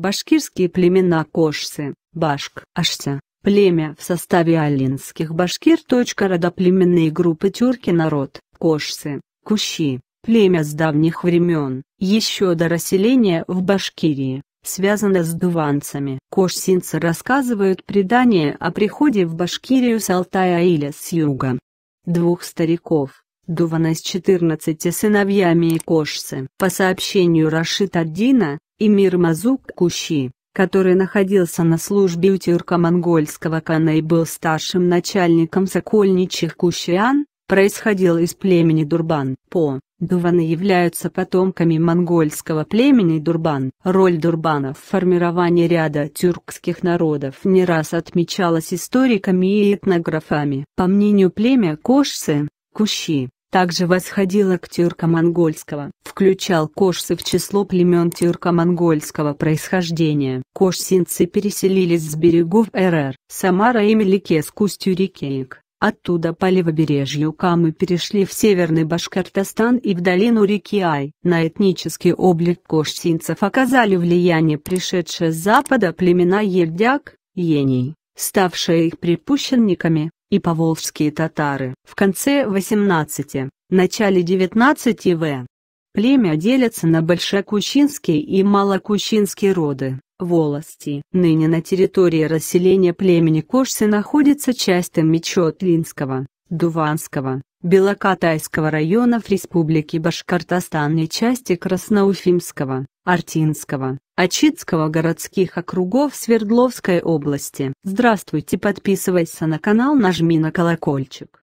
Башкирские племена Кошсы, Башк, Ашся, племя в составе алинских башкир. Родоплеменные группы тюрки народ, Кошсы, Кущи, племя с давних времен, еще до расселения в Башкирии, связано с дуванцами. Кошсинцы рассказывают предание о приходе в Башкирию с Алтая или с юга. Двух стариков, Дувана с 14 сыновьями и Кошсы. По сообщению Рашид-ад-Дина, Эмир Мазук Куши, который находился на службе у тюрко-монгольского кана и был старшим начальником сокольничьих кущиан, происходил из племени Дурбан. По Дуваны являются потомками монгольского племени Дурбан. Роль Дурбана в формировании ряда тюркских народов не раз отмечалась историками и этнографами. По мнению племя Кошсы, Куши, также восходила к тюрко-монгольского, включал кошсы в число племен тюрко-монгольского происхождения. Кошсинцы переселились с берегов РР, Самара и Меликес к устью реки Ик. Оттуда по левобережью Камы перешли в северный Башкортостан и в долину реки Ай. На этнический облик кошсинцев оказали влияние пришедшие с запада племена Ельдяк, Ений, ставшие их припущенниками и поволжские татары. В конце 18 начале 19 в. Племя делится на большекущинские и малокущинские роды, волости. Ныне на территории расселения племени Кошсы находится часть Мечотлинского Дуванского, Белокатайского районов Республики Башкортостан и части Красноуфимского, Артинского, Ачитского городских округов Свердловской области. Здравствуйте, подписывайся на канал, нажми на колокольчик.